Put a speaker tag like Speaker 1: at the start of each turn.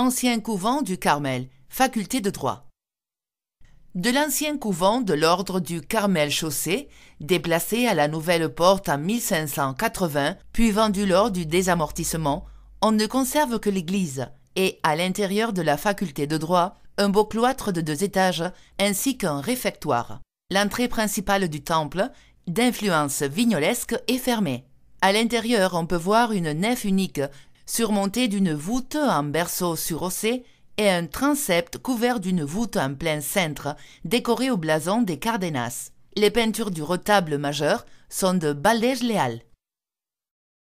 Speaker 1: ancien couvent du Carmel, faculté de droit. De l'ancien couvent de l'ordre du Carmel Chaussée, déplacé à la nouvelle porte en 1580, puis vendu lors du désamortissement, on ne conserve que l'église et, à l'intérieur de la faculté de droit, un beau cloître de deux étages ainsi qu'un réfectoire. L'entrée principale du temple, d'influence vignolesque, est fermée. À l'intérieur, on peut voir une nef unique surmonté d'une voûte en berceau surhaussé et un transept couvert d'une voûte en plein cintre, décoré au blason des Cardenas. Les peintures du retable majeur sont de Baldège Léal.